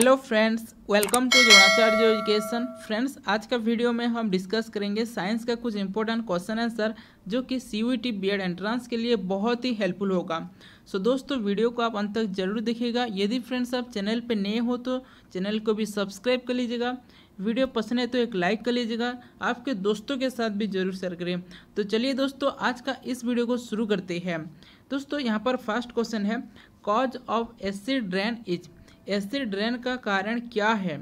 Hello friends welcome to Dronacharya education friends आज का video में हम डिस्कस करेंगे साइंस का कुछ इंपॉर्टेंट क्वेश्चन आंसर जो कि C U T B Ed entrance के लिए बहुत ही हेल्पफुल होगा सो so, दोस्तों वीडियो को आप अंत तक जरूर देखिएगा यदि फ्रेंड्स आप चैनल पर नए हो तो चैनल को भी सब्सक्राइब कर लीजिएगा वीडियो पसंद है तो एक लाइक कर लीजिएगा आपके दोस्तों के साथ भी जरूर शेयर करें तो चलिए दोस्तों आज का इस वीडियो को शुरू करते हैं दोस्तों यहाँ पर फर्स्ट क्वेश्चन है cause of acid rain is acid rain का कारण क्या है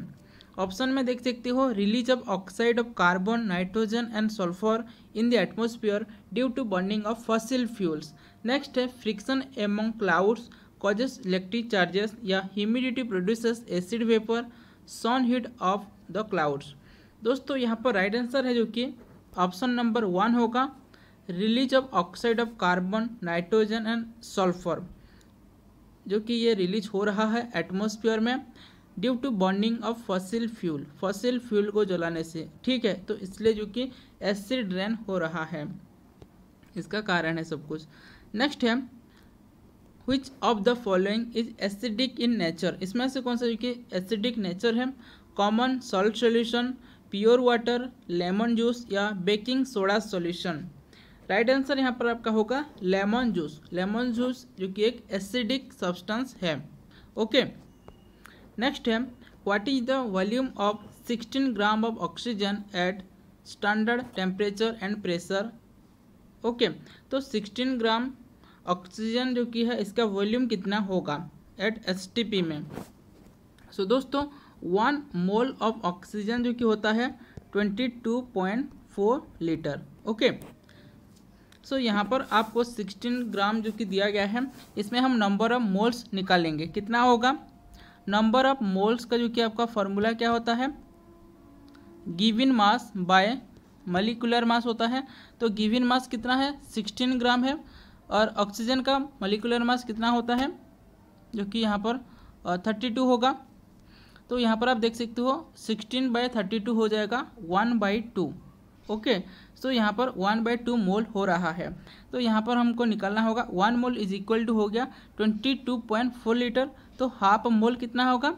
ऑप्शन में देख सकते हो release of oxide of carbon nitrogen and sulphur in the atmosphere due to burning of fossil fuels next है friction among clouds causes electric charges या humidity produces acid vapour sun heat of the clouds दोस्तों यहाँ पर right answer है जो कि option number one होगा release of oxide of carbon nitrogen and sulphur जो कि ये रिलीज हो रहा है एटमोसफियर में due to bonding of fossil fuel fossil fuel को जलाने से ठीक है तो इसलिए जो कि एसिड रेन हो रहा है इसका कारण है सब कुछ नेक्स्ट है which of the following is acidic in nature इसमें से कौन सा जो कि एसिडिक नेचर है common salt solution pure water lemon juice या baking soda solution right answer यहाँ पर आपका होगा लेमन जूस लेमन जूस जो कि एक एसिडिक सब्सटेंस है ओके नेक्स्ट है what is the volume of 16 gram of oxygen at standard temperature and pressure okay तो 16 ग्राम ऑक्सीजन जो कि है इसका वॉल्यूम कितना होगा एट एस में सो so, दोस्तों वन मोल ऑफ ऑक्सीजन जो कि होता है 22.4 litre okay okay. So so, यहाँ पर आपको 16 ग्राम जो कि दिया गया है इसमें हम नंबर ऑफ मोल्स निकालेंगे कितना होगा नंबर ऑफ मोल्स का जो कि आपका फॉर्मूला क्या होता है given mass by molecular mass होता है तो गिविन मास कितना है 16 ग्राम है और ऑक्सीजन का मलिकुलर मास कितना होता है जो कि यहाँ पर थर्टी टू होगा तो यहाँ पर आप देख सकते हो सिक्सटीन बाई थर्टी टू हो जाएगा वन बाई टू ओके तो यहाँ पर वन बाई टू मोल हो रहा है तो यहाँ पर हमको निकालना होगा one mole is equal to हो गया twenty two point four litre तो हाफ मोल कितना होगा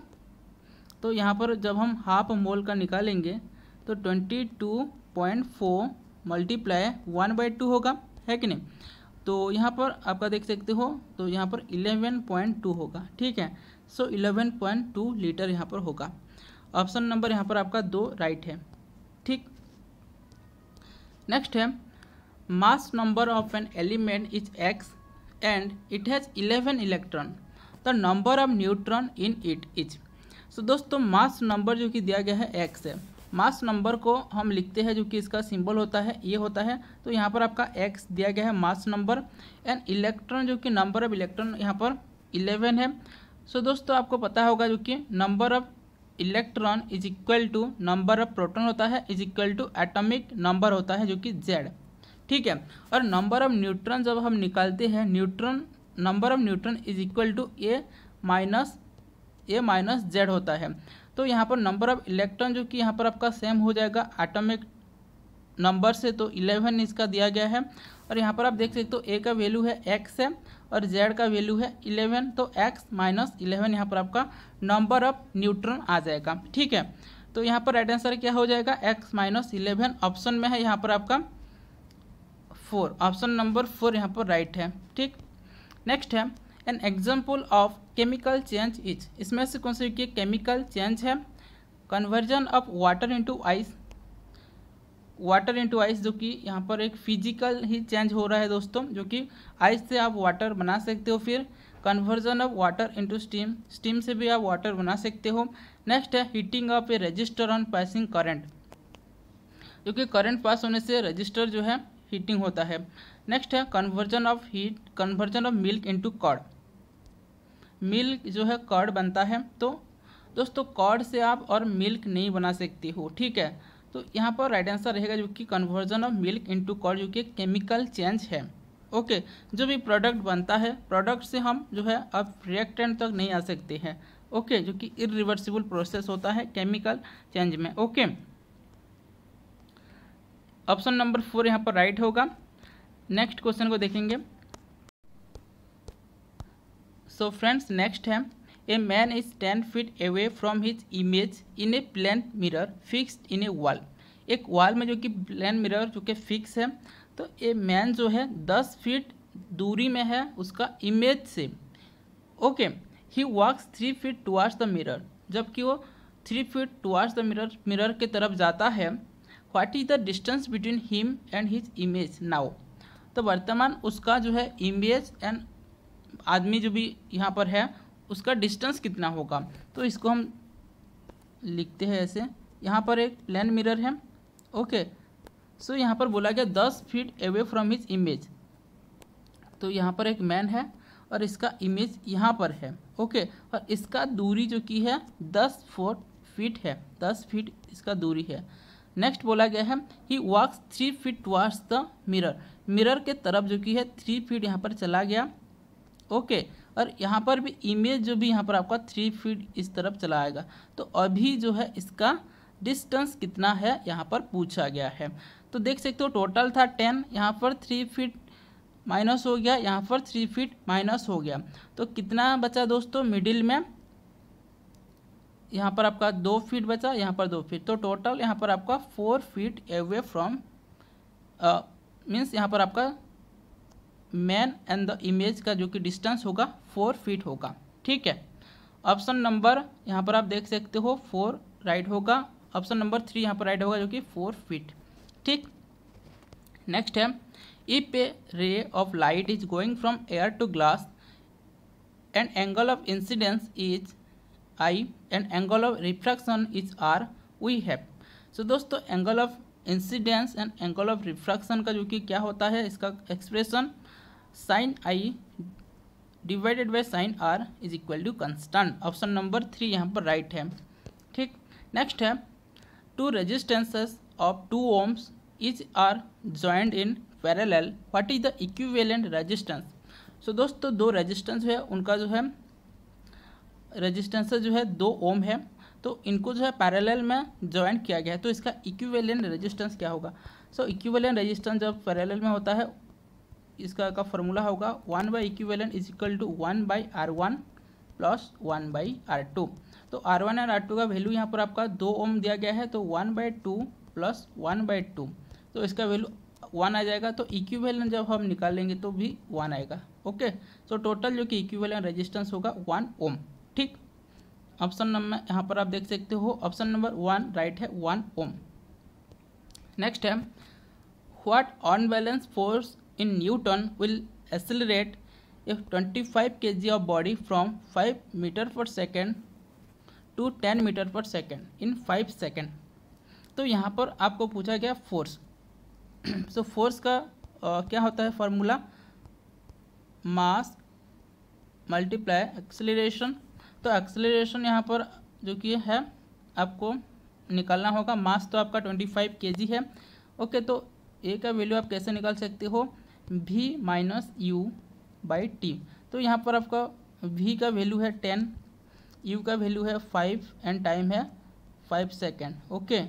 तो यहाँ पर जब हम हाफ मोल का निकालेंगे तो twenty two point four multiply one by two होगा है कि नहीं तो यहाँ पर आपका देख सकते हो तो यहाँ पर इलेवन पॉइंट टू होगा ठीक है so eleven point two litre यहाँ पर होगा ऑप्शन नंबर यहाँ पर आपका दो राइट है ठीक नेक्स्ट है mass number of an element is X and it has eleven electron the number of neutron in it is so दोस्तों मास नंबर जो कि दिया गया है एक्स है मास नंबर को हम लिखते हैं जो कि इसका सिंबल होता है ये होता है तो यहाँ पर आपका एक्स दिया गया है मास नंबर एंड इलेक्ट्रॉन जो कि नंबर ऑफ इलेक्ट्रॉन यहाँ पर इलेवन है सो so, दोस्तों आपको पता होगा जो कि number of electron is equal to number of proton होता है is equal to atomic number होता है जो कि जेड ठीक है और नंबर ऑफ न्यूट्रॉन जब हम निकालते हैं neutron number of neutron is equal to A minus A minus Z होता है तो यहाँ पर नंबर ऑफ इलेक्ट्रॉन जो कि यहाँ पर आपका सेम हो जाएगा एटॉमिक नंबर से तो इलेवन इसका दिया गया है और यहाँ पर आप देख सकते हो ए तो का वैल्यू है एक्स है और जेड का वैल्यू है इलेवन तो एक्स माइनस इलेवन यहाँ पर आपका नंबर ऑफ न्यूट्रॉन आ जाएगा ठीक है तो यहाँ पर राइट आंसर क्या हो जाएगा एक्स माइनस इलेवन ऑप्शन में है यहाँ पर आपका फोर ऑप्शन नंबर फोर यहाँ पर राइट है ठीक नेक्स्ट है an example of chemical change is इसमें से कौन सा केमिकल चेंज है conversion of water into ice water into ice जो कि यहाँ पर एक फिजिकल ही चेंज हो रहा है दोस्तों जो कि आइस से आप वाटर बना सकते हो फिर conversion of water into steam steam से भी आप वाटर बना सकते हो नेक्स्ट है heating of a resistor on passing current जो कि करंट पास होने से रजिस्टर जो है हीटिंग होता है नेक्स्ट है conversion of heat conversion of milk into curd milk जो है कॉड बनता है तो दोस्तों कॉड से आप और मिल्क नहीं बना सकती हो ठीक है तो यहाँ पर राइट आंसर रहेगा जो कि conversion of milk into curd जो कि केमिकल चेंज है ओके जो भी प्रोडक्ट बनता है प्रोडक्ट से हम जो है अब रिएक्टेंट तक नहीं आ सकते हैं ओके जो कि इरिवर्सिबल प्रोसेस होता है केमिकल चेंज में ओके ऑप्शन नंबर फोर यहाँ पर राइट होगा नेक्स्ट क्वेश्चन को देखेंगे सो फ्रेंड्स नेक्स्ट है a man is ten feet away from his image in a plane mirror fixed in a wall एक वॉल में जो कि प्लेन मिरर जो कि फिक्स है तो ए मैन जो है दस फीट दूरी में है उसका इमेज से okay he walks three feet towards the mirror जबकि वो three feet towards the mirror mirror की तरफ जाता है what is the distance between him and his image now तो वर्तमान उसका जो है इमेज एंड आदमी जो भी यहाँ पर है उसका डिस्टेंस कितना होगा तो इसको हम लिखते हैं ऐसे यहाँ पर एक प्लेन मिरर है ओके सो यहाँ पर बोला गया दस feet away from his image तो यहाँ पर एक मैन है और इसका इमेज यहाँ पर है ओके और इसका दूरी जो कि है दस फोट फीट है दस फीट इसका दूरी है नेक्स्ट बोला गया है he walks three feet towards the mirror mirror के तरफ जो कि है थ्री फीट यहाँ पर चला गया ओके okay. और यहाँ पर भी इमेज जो भी यहाँ पर आपका थ्री फीट इस तरफ चला आएगा तो अभी जो है इसका डिस्टेंस कितना है यहाँ पर पूछा गया है तो देख सकते हो टोटल था टेन यहाँ पर थ्री फीट माइनस हो गया यहाँ पर थ्री फीट माइनस हो गया तो कितना बचा दोस्तों मिडिल में यहाँ पर आपका दो फीट बचा यहाँ पर दो फीट तो टोटल यहाँ पर आपका four feet away from means यहाँ पर आपका मैन एंड द इमेज का जो कि डिस्टेंस होगा फोर फीट होगा ठीक है ऑप्शन नंबर यहाँ पर आप देख सकते हो फोर राइट होगा ऑप्शन नंबर थ्री यहाँ पर राइट होगा जो कि फोर फीट ठीक नेक्स्ट है if a ray of light is going from air to glass and angle of incidence is I and angle of refraction is R we have so दोस्तों angle of incidence and angle of refraction का जो कि क्या होता है इसका expression sine I divided by sine R is equal to constant option number three यहाँ पर राइट है ठीक नेक्स्ट है two resistances of two ohms is are joined in parallel what is the equivalent resistance so दोस्तों दो resistance है उनका जो है रेजिस्टेंस जो है दो ओम है तो इनको जो है पैरेलल में ज्वाइन किया गया है तो इसका इक्विवेलेंट रेजिस्टेंस क्या होगा सो इक्विवेलेंट रेजिस्टेंस जब पैरेलल में होता है इसका का फॉर्मूला होगा one by equivalent is equal to one by R one plus one by R two तो R one and R two का वैल्यू यहाँ पर आपका दो ओम दिया गया है तो one by two plus one by two तो इसका वैल्यू वन आ जाएगा तो इक्विवेलेंट जब हम निकालेंगे तो भी वन आएगा ओके सो टोटल जो कि इक्वेलन रेजिस्टेंस होगा वन ओम ठीक ऑप्शन नंबर यहाँ पर आप देख सकते हो ऑप्शन नंबर वन राइट है वन ओम नेक्स्ट है what unbalance force in Newton will accelerate if 25 kg of body from 5 meter per second to 10 metre per second in five second तो यहाँ पर आपको पूछा गया फोर्स सो फोर्स का आ, क्या होता है फॉर्मूला मास मल्टीप्लाई एक्सेलरेशन तो एक्सेलरेशन यहाँ पर जो कि है आपको निकालना होगा मास तो आपका ट्वेंटी फाइव के जी है ओके तो ए का वैल्यू आप कैसे निकाल सकते हो V minus U by T तो यहाँ पर आपका वी का वैल्यू है टेन यू का वैल्यू है फाइव एंड टाइम है फाइव सेकेंड ओके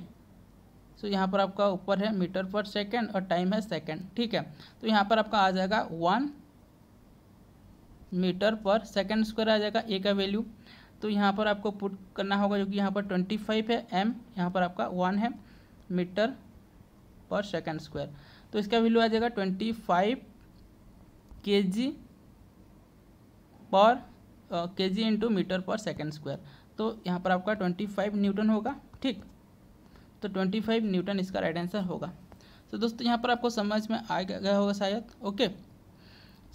सो यहाँ पर आपका ऊपर है मीटर पर सेकेंड और टाइम है सेकेंड ठीक है तो यहाँ पर आपका आ जाएगा one metre per second square आ जाएगा ए का वैल्यू तो यहाँ पर आपको पुट करना होगा जो कि यहाँ पर ट्वेंटी फाइव है एम यहाँ पर आपका वन है मीटर पर सेकेंड स्क्वायर तो इसका वैल्यू आ जाएगा ट्वेंटी फाइव के G per K G into metre per second square तो यहाँ पर आपका ट्वेंटी फाइव न्यूटन होगा ठीक तो ट्वेंटी फाइव न्यूटन इसका राइट आंसर होगा तो दोस्तों यहाँ पर आपको समझ में आ गया होगा शायद ओके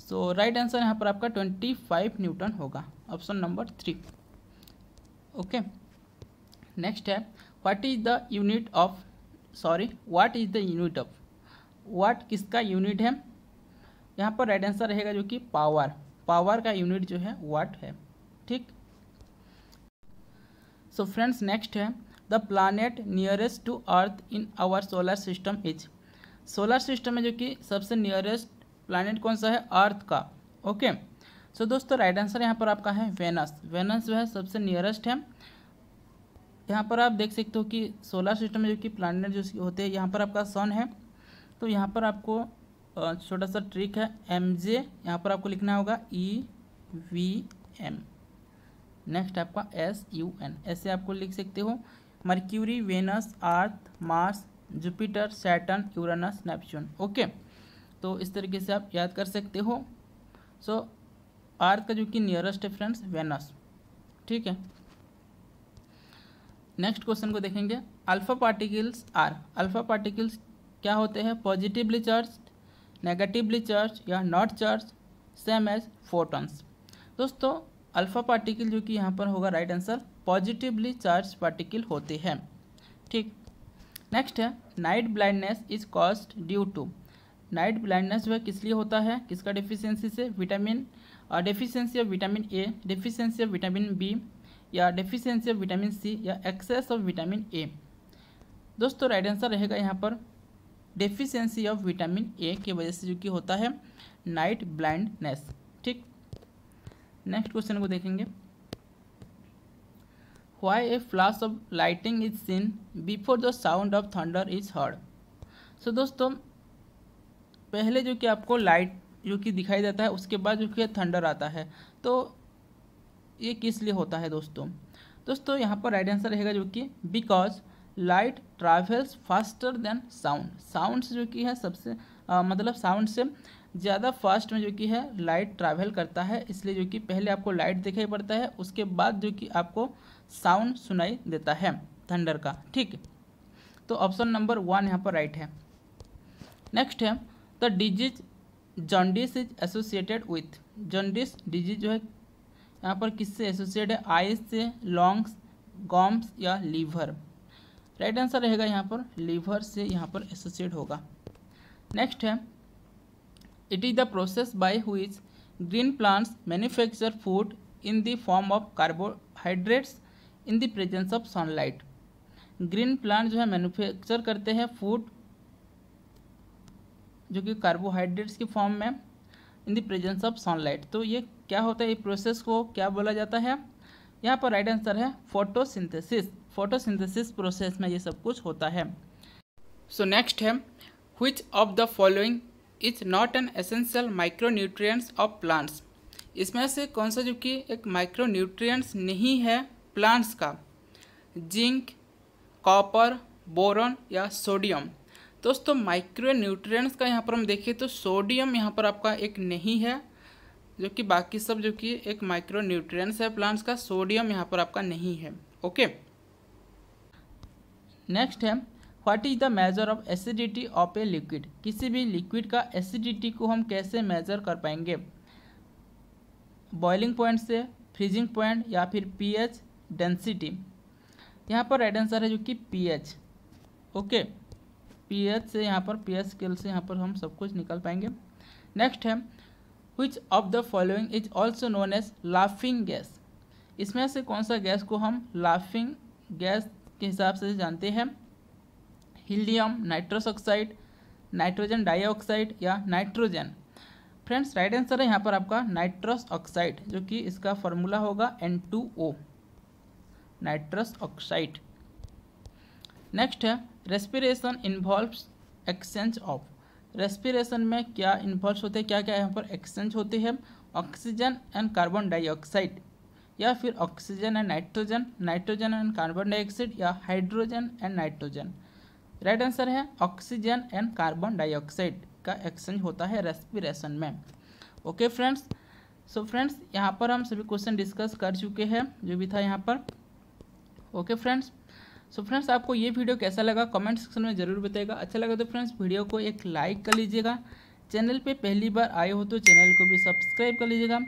सो राइट आंसर यहाँ पर आपका ट्वेंटी फाइव न्यूटन होगा option number three okay next है what is the unit of sorry what is the unit of watt किसका यूनिट है यहाँ पर राइट आंसर रहेगा जो कि पावर पावर का यूनिट जो है वाट है ठीक सो फ्रेंड्स नेक्स्ट है the planet nearest to Earth in our solar system is solar system में जो कि सबसे नियरेस्ट प्लानट कौन सा है अर्थ का ओके सो दोस्तों राइट आंसर यहाँ पर आपका है वेनस वेनस जो है सबसे नियरेस्ट है यहाँ पर आप देख सकते हो कि सोलर सिस्टम में जो कि प्लानट जो होते हैं यहाँ पर आपका सन है तो यहाँ पर आपको छोटा सा ट्रिक है एम जे यहाँ पर आपको लिखना होगा ई वी एम नेक्स्ट आपका एस यू एन ऐसे आपको लिख सकते हो Mercury Venus Earth Mars Jupiter Saturn Uranus Neptune okay तो इस तरीके से आप याद कर सकते हो सो so, अर्थ का जो कि नियरेस्ट है फ्रेंड्स वेनस ठीक है नेक्स्ट क्वेश्चन को देखेंगे alpha particles are alpha particles क्या होते हैं पॉजिटिवली चार्ज नेगेटिवली चार्ज या not charge same as photons दोस्तों अल्फ़ा पार्टिकल जो कि यहाँ पर होगा right answer positively charge particle होते हैं ठीक नेक्स्ट है night blindness is caused due to night blindness जो है किस लिए होता है किसका डिफिशियंसी से vitamin deficiency of vitamin A deficiency of vitamin B या डिफिशियंसी ऑफ विटामिन सी या एक्सेस ऑफ विटामिन ए दोस्तों राइट आंसर रहेगा यहाँ पर डेफिशिएंसी ऑफ विटामिन ए की वजह से जो कि होता है नाइट ब्लाइंडनेस ठीक नेक्स्ट क्वेश्चन को देखेंगे why a flash of lighting is seen before the sound of thunder is heard so दोस्तों पहले जो कि आपको लाइट जो कि दिखाई देता है उसके बाद जो कि थंडर आता है तो ये किस लिए होता है दोस्तों दोस्तों यहाँ पर राइट आंसर रहेगा जो कि because light travels faster than sound sound जो कि है सबसे आ, मतलब साउंड से ज़्यादा फास्ट में जो कि है लाइट ट्रैवल करता है इसलिए जो कि पहले आपको लाइट दिखाई पड़ता है उसके बाद जो कि आपको साउंड सुनाई देता है थंडर का ठीक तो ऑप्शन नंबर वन यहाँ पर राइट है नेक्स्ट है the disease jaundice is associated with jaundice disease जो है यहाँ पर किससे एसोसिएट है आइज से लॉन्ग्स गॉम्स या लीवर राइट आंसर रहेगा यहाँ पर लीवर से यहाँ पर एसोसिएट होगा नेक्स्ट है it is the process by which green plants manufacture food in the form of carbohydrates in the presence of sunlight green plant जो है मैन्युफैक्चर करते हैं फूड जो कि कार्बोहाइड्रेट्स के फॉर्म में in the presence of sunlight तो ये क्या होता है ये प्रोसेस को क्या बोला जाता है यहाँ पर राइट आंसर है फोटोसिंथेसिस फोटोसिंथेसिस प्रोसेस में ये सब कुछ होता है सो so नेक्स्ट है of the following is not an essential micro micronutrients of plants इसमें से कौन सा जो कि एक माइक्रो माइक्रोन्यूट्रिएंट्स नहीं है प्लांट्स का जिंक कॉपर बोरन या सोडियम दोस्तों माइक्रो न्यूट्रियस का यहाँ पर हम देखें तो सोडियम यहाँ पर आपका एक नहीं है जो कि बाकी सब जो कि एक माइक्रो न्यूट्रियस है प्लांट्स का सोडियम यहाँ पर आपका नहीं है ओके okay? नेक्स्ट है what is the measure of acidity of a liquid किसी भी लिक्विड का एसिडिटी को हम कैसे मेज़र कर पाएंगे बॉइलिंग पॉइंट से फ्रीजिंग पॉइंट या फिर पीएच डेंसिटी यहाँ पर राइट आंसर है जो कि पीएच ओके पीएच से यहाँ पर पीएच स्केल से यहाँ पर हम सब कुछ निकल पाएंगे नेक्स्ट है which of the following is also known as laughing gas इसमें से कौन सा गैस को हम लाफिंग गैस के हिसाब से जानते हैं helium nitrous oxide nitrogen dioxide या नाइट्रोजन फ्रेंड्स राइट आंसर है यहाँ पर आपका नाइट्रस ऑक्साइड जो कि इसका फॉर्मूला होगा N two O nitrous oxide next है respiration involves exchange of respiration में क्या इन्वॉल्व होते हैं क्या क्या यहाँ पर एक्सचेंज होते हैं ऑक्सीजन एंड कार्बन डाइऑक्साइड या फिर oxygen and nitrogen nitrogen and carbon dioxide या hydrogen and nitrogen right answer है ऑक्सीजन एंड कार्बन डाइऑक्साइड का एक्सचेंज होता है रेस्पिरेशन में ओके फ्रेंड्स सो फ्रेंड्स यहाँ पर हम सभी क्वेश्चन डिस्कस कर चुके हैं जो भी था यहाँ पर ओके फ्रेंड्स सो फ्रेंड्स आपको ये वीडियो कैसा लगा कमेंट सेक्शन में ज़रूर बताएगा अच्छा लगा तो फ्रेंड्स वीडियो को एक लाइक कर लीजिएगा चैनल पे पहली बार आए हो तो चैनल को भी सब्सक्राइब कर लीजिएगा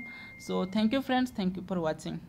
so thank you friends thank you for watching